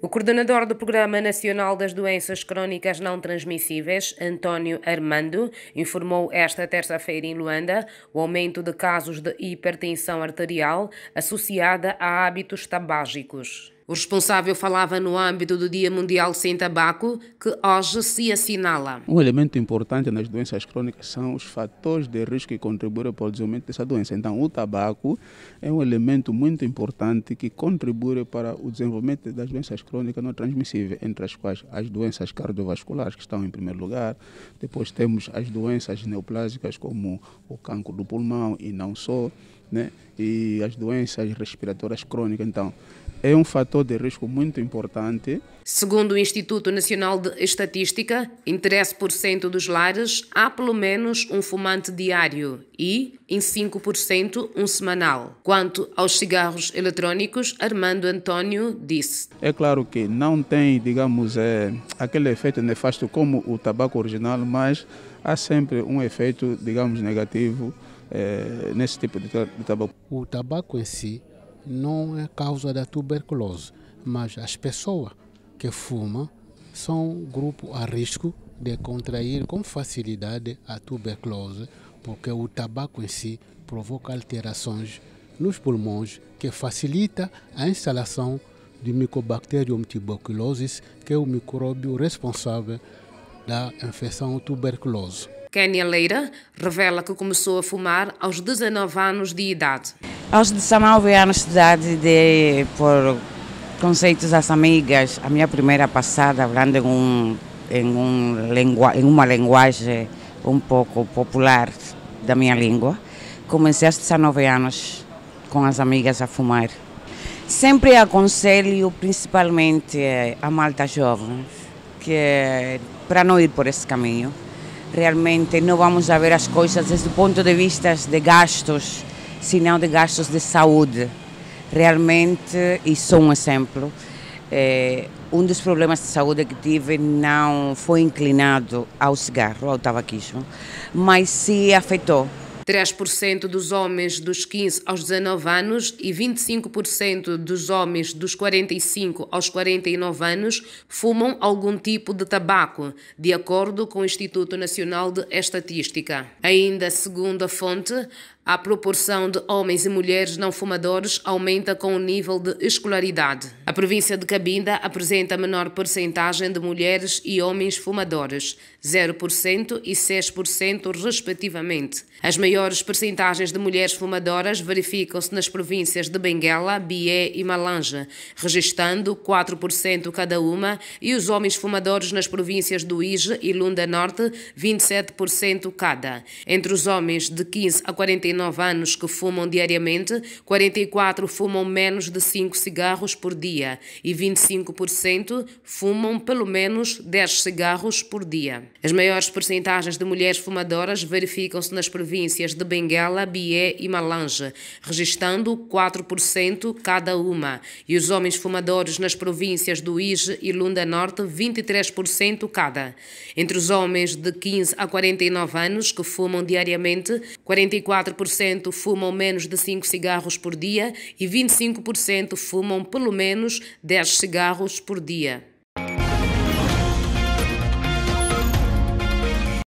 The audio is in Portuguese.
O coordenador do Programa Nacional das Doenças Crónicas Não Transmissíveis, António Armando, informou esta terça-feira em Luanda o aumento de casos de hipertensão arterial associada a hábitos tabágicos. O responsável falava no âmbito do Dia Mundial Sem Tabaco, que hoje se assinala. Um elemento importante nas doenças crônicas são os fatores de risco que contribuem para o desenvolvimento dessa doença. Então, o tabaco é um elemento muito importante que contribui para o desenvolvimento das doenças crônicas não transmissíveis, entre as quais as doenças cardiovasculares, que estão em primeiro lugar, depois temos as doenças neoplásicas, como o cancro do pulmão e não só, né? e as doenças respiratórias crônicas. Então, é um fator de risco muito importante. Segundo o Instituto Nacional de Estatística, em 13% dos lares há pelo menos um fumante diário e, em 5%, um semanal. Quanto aos cigarros eletrônicos, Armando António disse: É claro que não tem, digamos, é, aquele efeito nefasto como o tabaco original, mas há sempre um efeito, digamos, negativo é, nesse tipo de tabaco. O tabaco em si não é causa da tuberculose, mas as pessoas que fumam são um grupo a risco de contrair com facilidade a tuberculose, porque o tabaco em si provoca alterações nos pulmões que facilita a instalação do Mycobacterium tuberculosis, que é o micróbio responsável da infecção tuberculose. Kenya Leira revela que começou a fumar aos 19 anos de idade. Aos 19 anos de idade, por conceitos das amigas a minha primeira passada falando em, um, em, um lingua, em uma linguagem um pouco popular da minha língua. Comecei aos 19 anos com as amigas a fumar. Sempre aconselho, principalmente eh, a malta jovem, que para não ir por esse caminho, realmente não vamos a ver as coisas desde o ponto de vista de gastos, sinal de gastos de saúde. Realmente, isso é um exemplo. É, um dos problemas de saúde que tive não foi inclinado ao cigarro, ao tabaquismo, mas se afetou. 3% dos homens dos 15 aos 19 anos e 25% dos homens dos 45 aos 49 anos fumam algum tipo de tabaco, de acordo com o Instituto Nacional de Estatística. Ainda segundo a fonte, a proporção de homens e mulheres não fumadores aumenta com o nível de escolaridade. A província de Cabinda apresenta a menor percentagem de mulheres e homens fumadores, 0% e 6%, respectivamente. As maiores percentagens de mulheres fumadoras verificam-se nas províncias de Benguela, Bié e Malanja, registando 4% cada uma, e os homens fumadores nas províncias do Ige e Lunda Norte, 27% cada. Entre os homens de 15 a 49 39 anos que fumam diariamente, 44 fumam menos de 5 cigarros por dia e 25% fumam pelo menos 10 cigarros por dia. As maiores percentagens de mulheres fumadoras verificam-se nas províncias de Benguela, Bié e Malange, registando 4% cada uma, e os homens fumadores nas províncias do Ige e Lunda Norte, 23% cada. Entre os homens de 15 a 49 anos que fumam diariamente, 44% 20% fumam menos de 5 cigarros por dia e 25% fumam pelo menos 10 cigarros por dia.